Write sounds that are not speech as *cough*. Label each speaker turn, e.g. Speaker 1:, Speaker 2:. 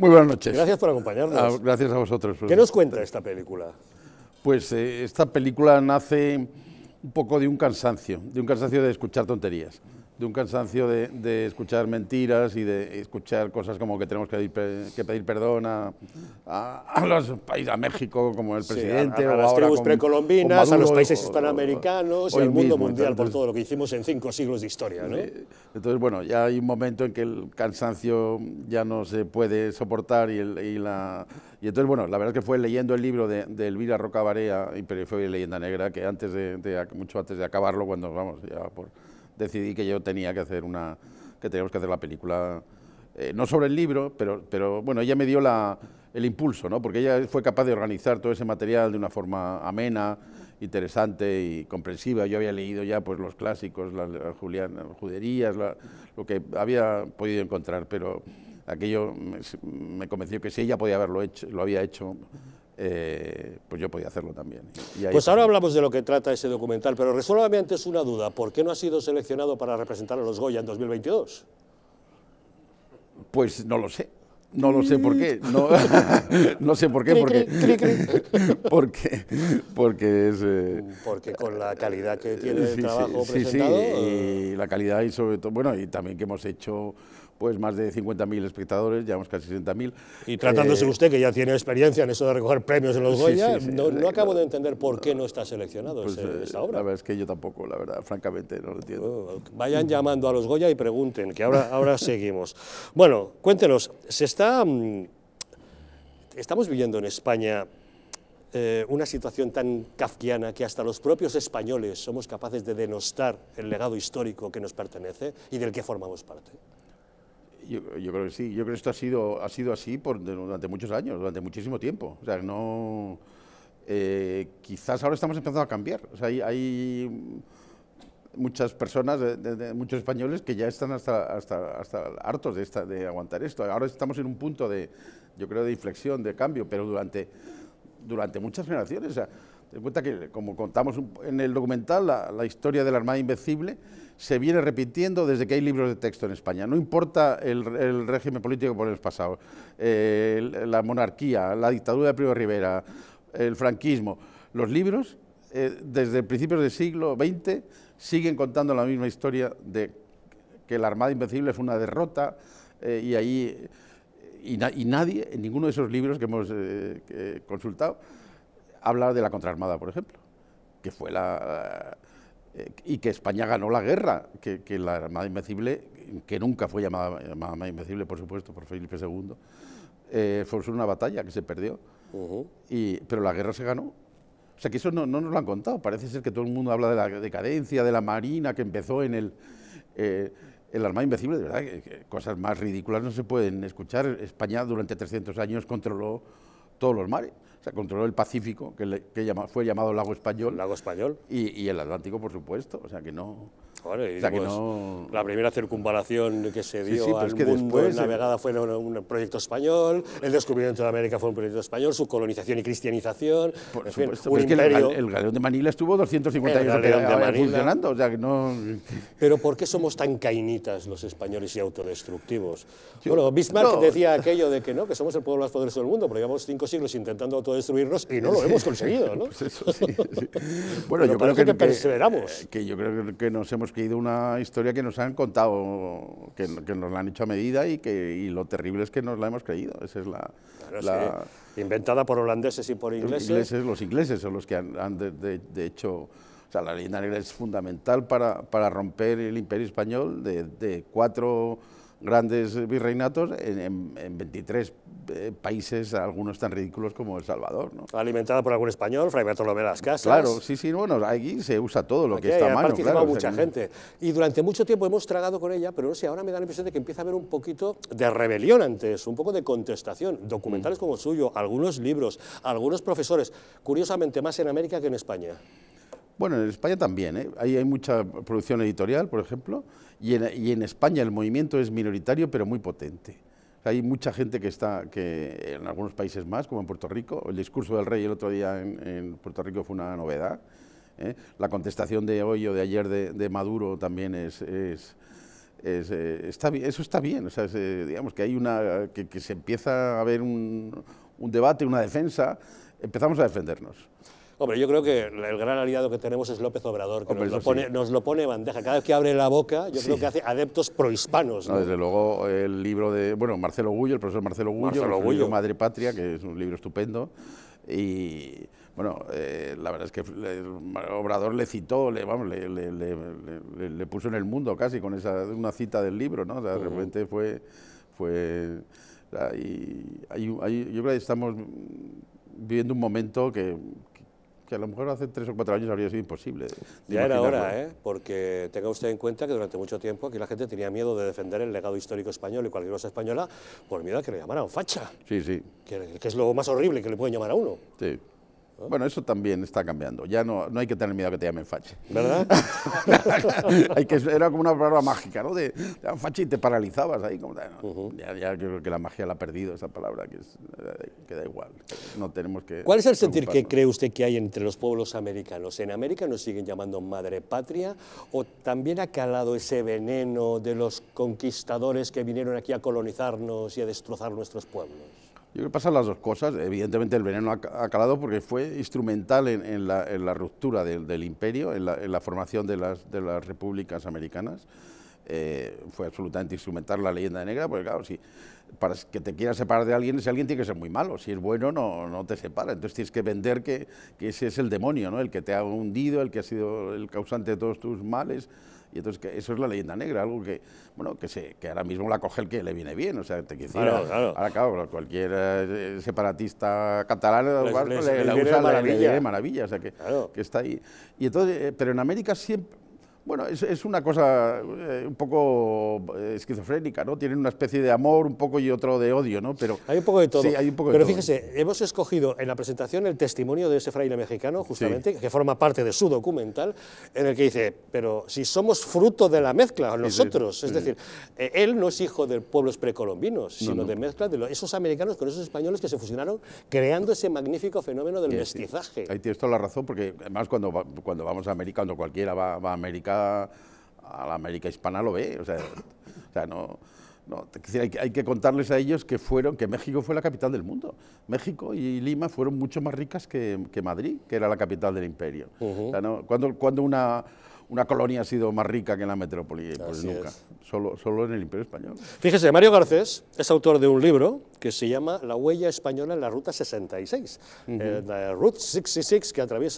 Speaker 1: Muy buenas noches. Gracias por acompañarnos. Ah, gracias a vosotros. ¿Qué nos cuenta
Speaker 2: esta película?
Speaker 1: Pues eh, esta película nace un poco de un cansancio, de un cansancio de escuchar tonterías de un cansancio de, de, escuchar mentiras y de escuchar cosas como que tenemos que pedir, que pedir perdón a, a, los países, a México como el presidente, a, las tribus precolombinas, a los países
Speaker 2: hispanoamericanos y al mundo mundial por todo lo que hicimos en cinco siglos
Speaker 1: de historia. Entonces, bueno, ya hay un momento en que el cansancio ya no se puede soportar y, el, y la... Y entonces, bueno, la verdad es que fue leyendo el libro de, de Elvira Roca Imperio y Leyenda Negra, que antes de, de, mucho antes de acabarlo, cuando, vamos, ya por decidí que yo tenía que hacer una, que teníamos que hacer la película, eh, no sobre el libro, pero, pero bueno, ella me dio la, el impulso, ¿no? porque ella fue capaz de organizar todo ese material de una forma amena, interesante y comprensiva. Yo había leído ya pues, los clásicos, las, julián juderías, lo que había podido encontrar, pero aquello me, me, convenció que si ella podía haberlo hecho, lo había hecho, eh, pues yo podía hacerlo también. pues
Speaker 2: ahora hablamos de lo que trata ese documental, pero resuélvame antes una duda. ¿Por qué no ha sido seleccionado para representar a los Goya en 2022?
Speaker 1: Pues no lo sé.
Speaker 2: No lo sé por qué, mm. *laughs* no, sé por qué, porque, *laughs* porque, porque es... Eh, porque con la calidad que tiene el trabajo presentado...
Speaker 1: y la calidad y sobre todo, bueno, y también que hemos hecho pues más de 50.000 espectadores, ya vamos casi 60.000. Y tratándose de eh, usted, que ya tiene experiencia en eso de recoger premios en los Goya, no, no, eh, acabo de eh,
Speaker 2: entender por qué no está seleccionado pues, esa obra. La
Speaker 1: verdad es que yo tampoco, la verdad, francamente no lo entiendo. Oh,
Speaker 2: vayan llamando a los Goya y pregunten, que ahora, ahora *laughs* seguimos. Bueno, cuéntenos, se está... Mm, estamos viviendo en España una situación tan kafkiana que hasta los propios españoles somos capaces de denostar el legado histórico que nos pertenece y del que formamos parte.
Speaker 1: Yo, creo que sí, yo creo que esto ha sido, ha sido así por, durante muchos años, durante muchísimo tiempo. O sea, no, eh, quizás ahora estamos empezando a cambiar. hay, hay muchas personas, muchos españoles que ya están hasta, hasta, hasta hartos de, esta, de aguantar esto. Ahora estamos en un punto de, yo creo, de inflexión, de cambio, pero durante, durante muchas generaciones. Ten cuenta que, como contamos en el documental, la, historia de la Armada Invencible se viene repitiendo desde que hay libros de texto en España. No importa el, régimen político por el pasado, eh, la monarquía, la dictadura de Primo Rivera, el franquismo. Los libros, eh, desde principios del siglo XX, siguen contando la misma historia de que la Armada Invencible fue una derrota eh, y ahí... Y, y, nadie, en ninguno de esos libros que hemos consultado, hablar de la contraarmada, por ejemplo, que fue la... Eh, y que España ganó la guerra, que, la Armada Invencible, que nunca fue llamada, Armada Invencible, por supuesto, por Felipe II, eh, fue una batalla que se perdió, y, pero la guerra se ganó. O sea que eso no, nos lo han contado, parece ser que todo el mundo habla de la decadencia, de la Marina, que empezó en el... el eh, Armada Invencible, de verdad, cosas más ridículas no se pueden escuchar. España durante 300 años controló todos los mares. O sea, controló el Pacífico, que, fue llamado Lago Español. Lago Español. Y, el Atlántico, por supuesto. O sea, que no... Pues, la
Speaker 2: primera circunvalación que se dio al después, eh. navegada fue un, proyecto español, el descubrimiento de América fue un proyecto español, su colonización y cristianización, por en un el, el,
Speaker 1: galeón de Manila estuvo 250 años funcionando, o sea que no... Pero ¿por
Speaker 2: qué somos tan cainitas los españoles y autodestructivos? bueno, Bismarck decía aquello de que no, que somos el pueblo más poderoso del mundo, pero llevamos cinco siglos intentando autodestruirnos y no lo hemos conseguido, Bueno, yo creo que, que, perseveramos.
Speaker 1: Que yo creo que nos hemos creído una historia que nos han contado, que, nos la han hecho a medida y que lo terrible es que nos la hemos creído. Esa es la...
Speaker 2: Inventada por holandeses y por ingleses.
Speaker 1: Los ingleses, son los que han, de, hecho... O sea, la leyenda negra es fundamental para, para romper el imperio español de, de cuatro grandes virreinatos en, 23 eh, países, algunos tan ridículos como El Salvador. ¿no?
Speaker 2: Alimentada por algún español, Fray Bartolomé de las Casas. Claro, sí,
Speaker 1: sí, bueno, aquí se usa todo lo que está a mano. claro, mucha gente. Y durante mucho
Speaker 2: tiempo hemos tragado con ella, pero no sé, ahora me da la impresión de que empieza a haber un poquito de rebelión antes, un poco de contestación. Documentales mm. como el suyo, algunos libros, algunos profesores, curiosamente más en América que en España.
Speaker 1: Bueno, en España también, ¿eh? Ahí hay mucha producción editorial, por ejemplo, y en, España el movimiento es minoritario, pero muy potente. Hay mucha gente que está, que en algunos países más, como en Puerto Rico, el discurso del rey el otro día en, Puerto Rico fue una novedad. ¿eh? La contestación de hoy o de ayer de, Maduro también es, eh, eso está bien, o sea, digamos que hay una, que, se empieza a ver un, un, debate, una defensa, empezamos a defendernos.
Speaker 2: Hombre, yo creo que el gran aliado que tenemos es López Obrador, que nos, lo pone, bandeja. Cada
Speaker 1: vez que abre la boca,
Speaker 2: yo creo que hace adeptos prohispanos. desde
Speaker 1: luego, el libro de, bueno, Marcelo Gullo, el profesor Marcelo Gullo, Madre Patria, que es un libro estupendo, y... Bueno, eh, la verdad es que Obrador le citó, le, vamos, le, puso en el mundo casi con esa, una cita del libro, ¿no? de repente fue... fue y, yo creo que estamos viviendo un momento que, que a lo mejor hace tres o cuatro años habría sido imposible. Ya era
Speaker 2: ¿eh? porque tenga usted en cuenta que durante mucho tiempo aquí la gente tenía miedo de defender el legado histórico español y cualquier cosa española por miedo a que le llamaran facha. Sí, sí. Que, que es lo más horrible que le pueden llamar a uno.
Speaker 1: Sí. Bueno, eso también está cambiando. Ya no, hay que tener miedo a que te llamen fache, ¿Verdad? *laughs* era como una palabra mágica, ¿no? De, facha y te paralizabas ahí. Como, ah, ya, creo que la magia la ha perdido, esa palabra, que, es, eh, que da igual. No tenemos que... ¿Cuál es el sentir que
Speaker 2: cree usted que hay entre los pueblos americanos? ¿En América nos siguen llamando madre patria? ¿O también ha calado ese veneno de los conquistadores que vinieron aquí a colonizarnos y a destrozar nuestros pueblos?
Speaker 1: Yo creo que pasan las dos cosas. Evidentemente el veneno ha calado porque fue instrumental en, la, ruptura del, imperio, en la, formación de las, repúblicas americanas. Eh, fue absolutamente instrumental la leyenda negra, porque claro, sí para que te quieras separar de alguien, ese alguien tiene que ser muy malo. Si es bueno, no, no te separa. Entonces tienes que vender que, que, ese es el demonio, ¿no? el que te ha hundido, el que ha sido el causante de todos tus males. Y entonces que eso es la leyenda negra, algo que, bueno, que, se, que ahora mismo la coge el que le viene bien. O sea, te claro, claro. Ahora, claro, cualquier eh, separatista catalán le, le, le, usa maravilla. Eh, maravilla. o sea, que, que está ahí. Y entonces, eh, pero en América siempre bueno, es, una cosa eh, un poco eh, esquizofrénica, ¿no? Tienen una especie de amor un poco y otro de odio, ¿no? Pero, hay un poco de todo. Sí, hay un poco Pero fíjese, hemos escogido en la presentación el testimonio de ese fraile mexicano, justamente, que
Speaker 2: forma parte de su documental, en el que dice, pero si somos fruto de la mezcla, nosotros, es decir, eh, él no es hijo de pueblos precolombinos, sino de mezcla de esos americanos con esos españoles que se fusionaron
Speaker 1: creando ese magnífico fenómeno
Speaker 2: del mestizaje. Ahí
Speaker 1: tienes toda la razón, porque además cuando, cuando vamos a América, cuando cualquiera va a América, a la América hispana lo ve, o sea, o sea no... No, hay, que contarles a ellos que fueron, que México fue la capital del mundo. México y Lima fueron mucho más ricas que, que Madrid, que era la capital del imperio. ¿Cuándo cuando, cuando una, una, colonia ha sido más rica que la metrópoli? Pues nunca, solo, solo en el imperio español.
Speaker 2: Fíjese, Mario Garcés es autor de un libro que se llama La huella española en la Ruta 66, eh, la Route 66 que atraviesa